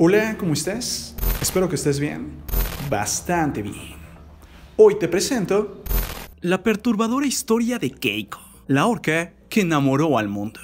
Hola, ¿cómo estás? Espero que estés bien. Bastante bien. Hoy te presento la perturbadora historia de Keiko, la orca que enamoró al mundo.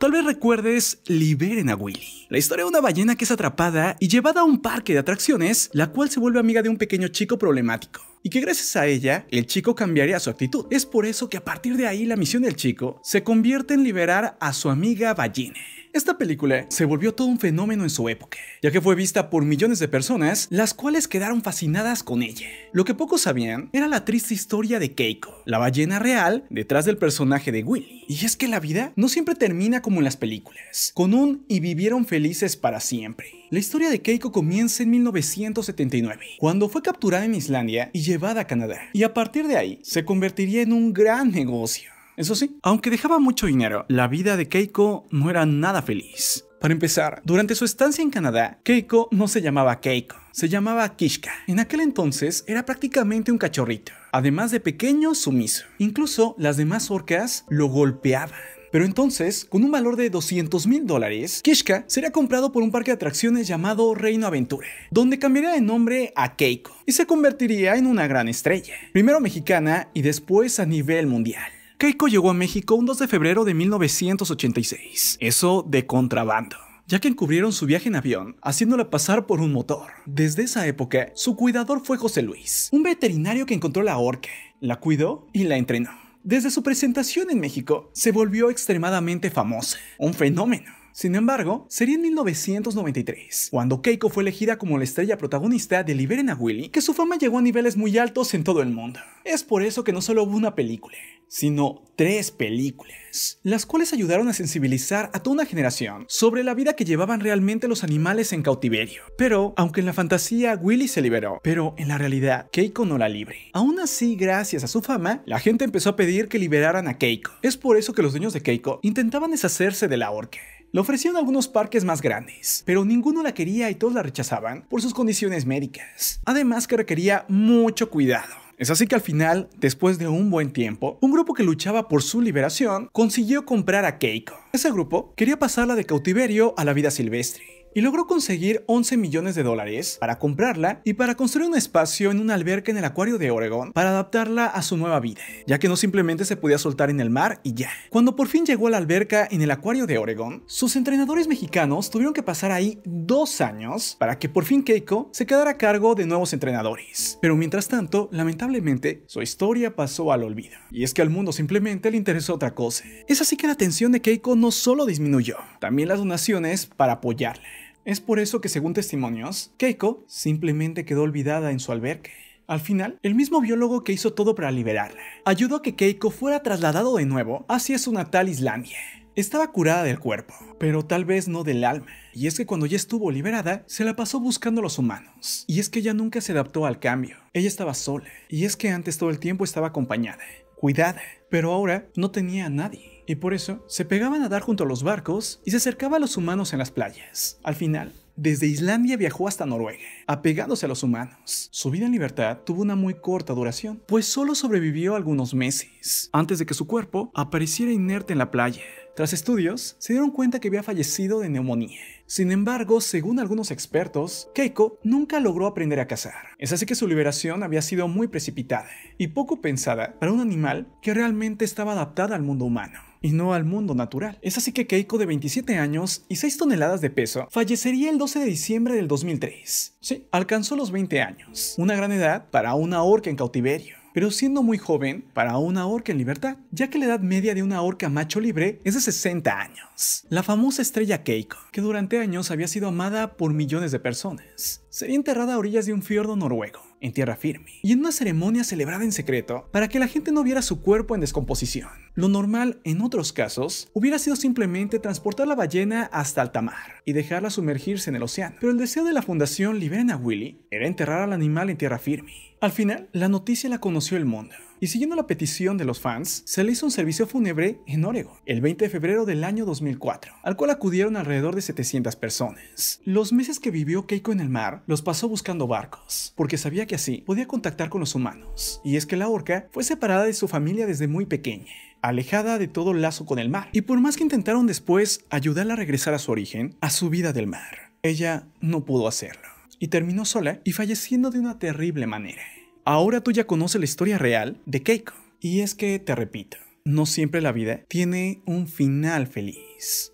Tal vez recuerdes Liberen a Willy, la historia de una ballena que es atrapada y llevada a un parque de atracciones, la cual se vuelve amiga de un pequeño chico problemático y que gracias a ella el chico cambiaría su actitud. Es por eso que a partir de ahí la misión del chico se convierte en liberar a su amiga ballena esta película se volvió todo un fenómeno en su época, ya que fue vista por millones de personas, las cuales quedaron fascinadas con ella. Lo que pocos sabían era la triste historia de Keiko, la ballena real detrás del personaje de Willy. Y es que la vida no siempre termina como en las películas, con un y vivieron felices para siempre. La historia de Keiko comienza en 1979, cuando fue capturada en Islandia y llevada a Canadá, y a partir de ahí se convertiría en un gran negocio eso sí, aunque dejaba mucho dinero, la vida de Keiko no era nada feliz. Para empezar, durante su estancia en Canadá, Keiko no se llamaba Keiko, se llamaba Kishka. En aquel entonces era prácticamente un cachorrito, además de pequeño, sumiso. Incluso las demás orcas lo golpeaban. Pero entonces, con un valor de 200 mil dólares, Kishka sería comprado por un parque de atracciones llamado Reino Aventura, donde cambiaría de nombre a Keiko y se convertiría en una gran estrella, primero mexicana y después a nivel mundial. Keiko llegó a México un 2 de febrero de 1986, eso de contrabando ya que encubrieron su viaje en avión, haciéndola pasar por un motor. Desde esa época, su cuidador fue José Luis, un veterinario que encontró la orca, la cuidó y la entrenó. Desde su presentación en México, se volvió extremadamente famosa, un fenómeno. Sin embargo, sería en 1993, cuando Keiko fue elegida como la estrella protagonista de Liberen a Willy, que su fama llegó a niveles muy altos en todo el mundo. Es por eso que no solo hubo una película, sino tres películas, las cuales ayudaron a sensibilizar a toda una generación sobre la vida que llevaban realmente los animales en cautiverio. Pero, aunque en la fantasía Willy se liberó, pero en la realidad Keiko no la libre. Aún así, gracias a su fama, la gente empezó a pedir que liberaran a Keiko. Es por eso que los dueños de Keiko intentaban deshacerse de la orca. Le ofrecían algunos parques más grandes, pero ninguno la quería y todos la rechazaban por sus condiciones médicas. Además que requería mucho cuidado es así que al final, después de un buen tiempo, un grupo que luchaba por su liberación consiguió comprar a Keiko. Ese grupo quería pasarla de cautiverio a la vida silvestre y logró conseguir 11 millones de dólares para comprarla y para construir un espacio en una alberca en el acuario de Oregon para adaptarla a su nueva vida, ya que no simplemente se podía soltar en el mar y ya. Cuando por fin llegó a la alberca en el acuario de Oregón sus entrenadores mexicanos tuvieron que pasar ahí dos años para que por fin Keiko se quedara a cargo de nuevos entrenadores. Pero mientras tanto, lamentablemente, su historia pasó al olvido. Y es que al mundo simplemente le interesó otra cosa. Es así que la atención de Keiko no solo disminuyó, también las donaciones para apoyarla. Es por eso que según testimonios, Keiko simplemente quedó olvidada en su albergue. Al final, el mismo biólogo que hizo todo para liberarla, ayudó a que Keiko fuera trasladado de nuevo hacia su natal Islandia. Estaba curada del cuerpo, pero tal vez no del alma. Y es que cuando ya estuvo liberada, se la pasó buscando a los humanos. Y es que ella nunca se adaptó al cambio. Ella estaba sola. Y es que antes todo el tiempo estaba acompañada, cuidada. Pero ahora no tenía a nadie y por eso se pegaban a dar junto a los barcos y se acercaba a los humanos en las playas. Al final, desde Islandia viajó hasta Noruega, apegándose a los humanos. Su vida en libertad tuvo una muy corta duración, pues solo sobrevivió algunos meses, antes de que su cuerpo apareciera inerte en la playa. Tras estudios, se dieron cuenta que había fallecido de neumonía. Sin embargo, según algunos expertos, Keiko nunca logró aprender a cazar. Es así que su liberación había sido muy precipitada y poco pensada para un animal que realmente estaba adaptada al mundo humano y no al mundo natural. Es así que Keiko, de 27 años y 6 toneladas de peso, fallecería el 12 de diciembre del 2003. Sí, alcanzó los 20 años, una gran edad para una orca en cautiverio pero siendo muy joven para una orca en libertad, ya que la edad media de una orca macho libre es de 60 años. La famosa estrella Keiko, que durante años había sido amada por millones de personas, sería enterrada a orillas de un fiordo noruego, en tierra firme, y en una ceremonia celebrada en secreto para que la gente no viera su cuerpo en descomposición. Lo normal en otros casos hubiera sido simplemente transportar la ballena hasta alta mar y dejarla sumergirse en el océano, pero el deseo de la fundación Liberen a Willy era enterrar al animal en tierra firme. Al final, la noticia la conoció el mundo. Y siguiendo la petición de los fans, se le hizo un servicio fúnebre en Oregon el 20 de febrero del año 2004, al cual acudieron alrededor de 700 personas. Los meses que vivió Keiko en el mar los pasó buscando barcos, porque sabía que así podía contactar con los humanos. Y es que la orca fue separada de su familia desde muy pequeña, alejada de todo lazo con el mar. Y por más que intentaron después ayudarla a regresar a su origen, a su vida del mar, ella no pudo hacerlo. Y terminó sola y falleciendo de una terrible manera. Ahora tú ya conoces la historia real de Keiko. Y es que, te repito, no siempre la vida tiene un final feliz.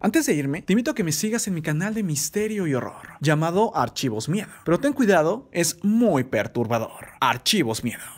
Antes de irme, te invito a que me sigas en mi canal de misterio y horror, llamado Archivos Miedo. Pero ten cuidado, es muy perturbador. Archivos Miedo.